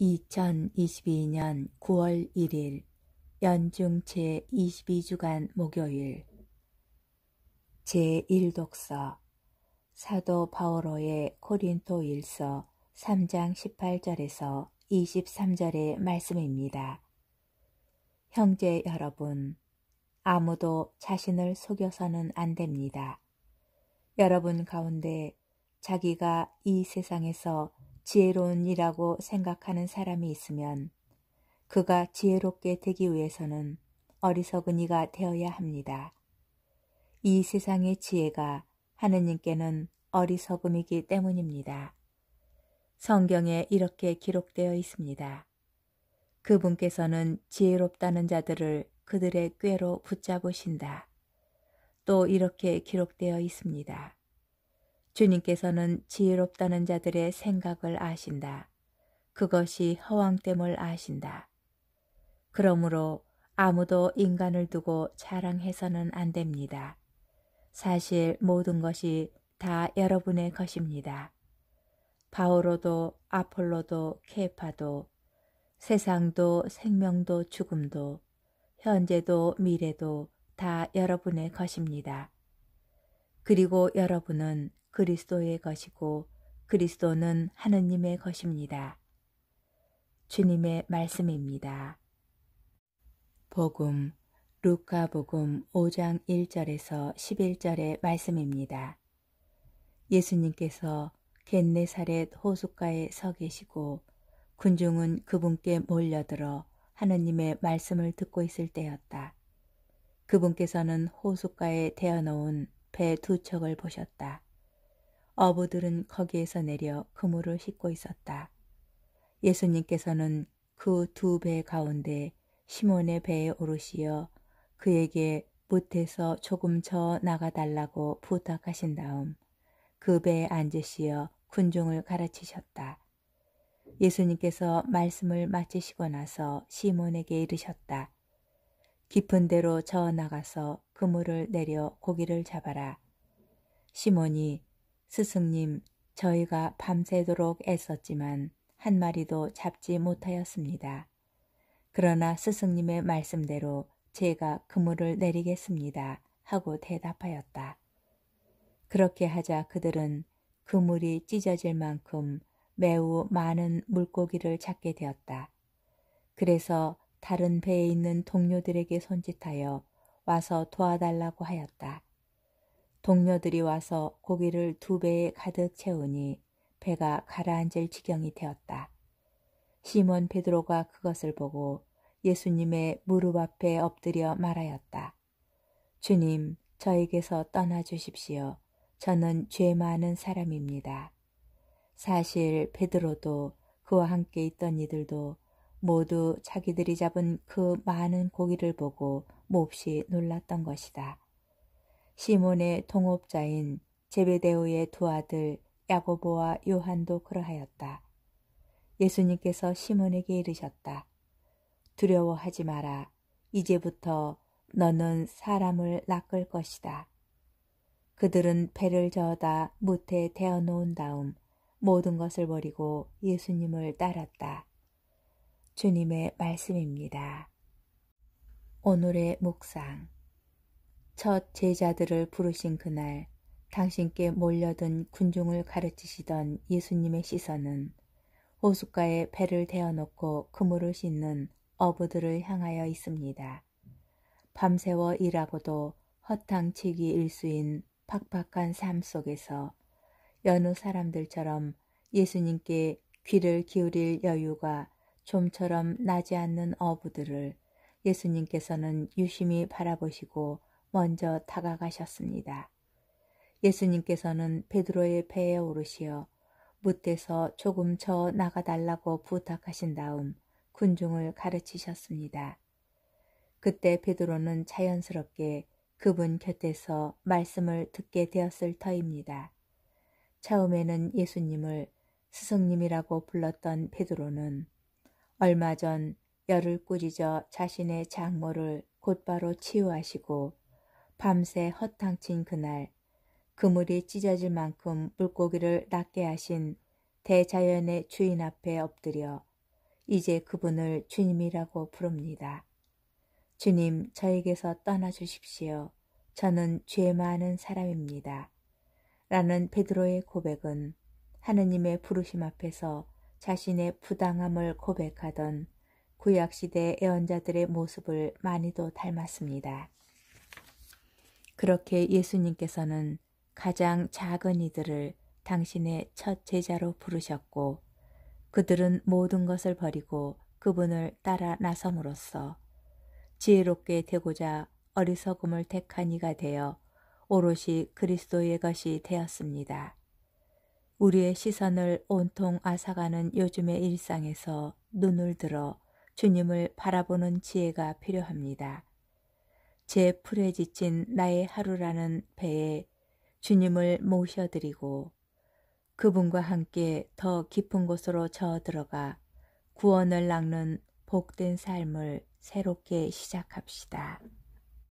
2022년 9월 1일 연중 제22주간 목요일 제1독서 사도 바오로의 코린토 1서 3장 18절에서 23절의 말씀입니다. 형제 여러분, 아무도 자신을 속여서는 안 됩니다. 여러분 가운데 자기가 이 세상에서 지혜로운 이라고 생각하는 사람이 있으면 그가 지혜롭게 되기 위해서는 어리석은 이가 되어야 합니다. 이 세상의 지혜가 하느님께는 어리석음이기 때문입니다. 성경에 이렇게 기록되어 있습니다. 그분께서는 지혜롭다는 자들을 그들의 꾀로 붙잡으신다. 또 이렇게 기록되어 있습니다. 주님께서는 지혜롭다는 자들의 생각을 아신다. 그것이 허황됨을 아신다. 그러므로 아무도 인간을 두고 자랑해서는 안 됩니다. 사실 모든 것이 다 여러분의 것입니다. 바오로도 아폴로도 케파도 세상도 생명도 죽음도 현재도 미래도 다 여러분의 것입니다. 그리고 여러분은 그리스도의 것이고 그리스도는 하느님의 것입니다. 주님의 말씀입니다. 복음 루카복음 5장 1절에서 11절의 말씀입니다. 예수님께서 겟네사렛 호숫가에 서 계시고 군중은 그분께 몰려들어 하느님의 말씀을 듣고 있을 때였다. 그분께서는 호숫가에 대어놓은 배두 척을 보셨다. 어부들은 거기에서 내려 그물을 싣고 있었다. 예수님께서는 그 두 배 가운데 시몬의 배에 오르시어 그에게 못해서 조금 저 나가달라고 부탁하신 다음 그 배에 앉으시어 군종을 가르치셨다. 예수님께서 말씀을 마치시고 나서 시몬에게 이르셨다. 깊은 데로 저어 나가서 그물을 내려 고기를 잡아라. 시몬이 스승님 저희가 밤새도록 애썼지만 한 마리도 잡지 못하였습니다. 그러나 스승님의 말씀대로 제가 그물을 내리겠습니다. 하고 대답하였다. 그렇게 하자 그들은 그물이 찢어질 만큼 매우 많은 물고기를 찾게 되었다. 그래서 다른 배에 있는 동료들에게 손짓하여 와서 도와달라고 하였다. 동료들이 와서 고기를 두 배에 가득 채우니 배가 가라앉을 지경이 되었다. 시몬 베드로가 그것을 보고 예수님의 무릎 앞에 엎드려 말하였다. 주님, 저에게서 떠나 주십시오. 저는 죄 많은 사람입니다. 사실 베드로도 그와 함께 있던 이들도 모두 자기들이 잡은 그 많은 고기를 보고 몹시 놀랐던 것이다. 시몬의 동업자인 제베데오의 두 아들 야고보와 요한도 그러하였다. 예수님께서 시몬에게 이르셨다. 두려워하지 마라. 이제부터 너는 사람을 낚을 것이다. 그들은 배를 저어다 못태에 대어 놓은 다음 모든 것을 버리고 예수님을 따랐다. 주님의 말씀입니다. 오늘의 묵상 첫 제자들을 부르신 그날 당신께 몰려든 군중을 가르치시던 예수님의 시선은 호숫가에 배를 대어놓고 그물을 씻는 어부들을 향하여 있습니다. 밤새워 일하고도 허탕치기 일수인 팍팍한 삶 속에서 여느 사람들처럼 예수님께 귀를 기울일 여유가 좀처럼 나지 않는 어부들을 예수님께서는 유심히 바라보시고 먼저 다가가셨습니다. 예수님께서는 베드로의 배에 오르시어 묻대서 조금 저 나가달라고 부탁하신 다음 군중을 가르치셨습니다. 그때 베드로는 자연스럽게 그분 곁에서 말씀을 듣게 되었을 터입니다. 처음에는 예수님을 스승님이라고 불렀던 베드로는 얼마 전 열을 꾸짖어 자신의 장모를 곧바로 치유하시고 밤새 허탕친 그날 그물이 찢어질 만큼 물고기를 낫게 하신 대자연의 주인 앞에 엎드려 이제 그분을 주님이라고 부릅니다. 주님, 저에게서 떠나 주십시오. 저는 죄 많은 사람입니다. 라는 베드로의 고백은 하느님의 부르심 앞에서 자신의 부당함을 고백하던 구약시대 애언자들의 모습을 많이도 닮았습니다. 그렇게 예수님께서는 가장 작은 이들을 당신의 첫 제자로 부르셨고 그들은 모든 것을 버리고 그분을 따라 나섬으로써 지혜롭게 되고자 어리석음을 택한 이가 되어 오롯이 그리스도의 것이 되었습니다. 우리의 시선을 온통 앗아가는 요즘의 일상에서 눈을 들어 주님을 바라보는 지혜가 필요합니다. 제 풀에 지친 나의 하루라는 배에 주님을 모셔드리고 그분과 함께 더 깊은 곳으로 저들어가 구원을 낚는 복된 삶을 새롭게 시작합시다.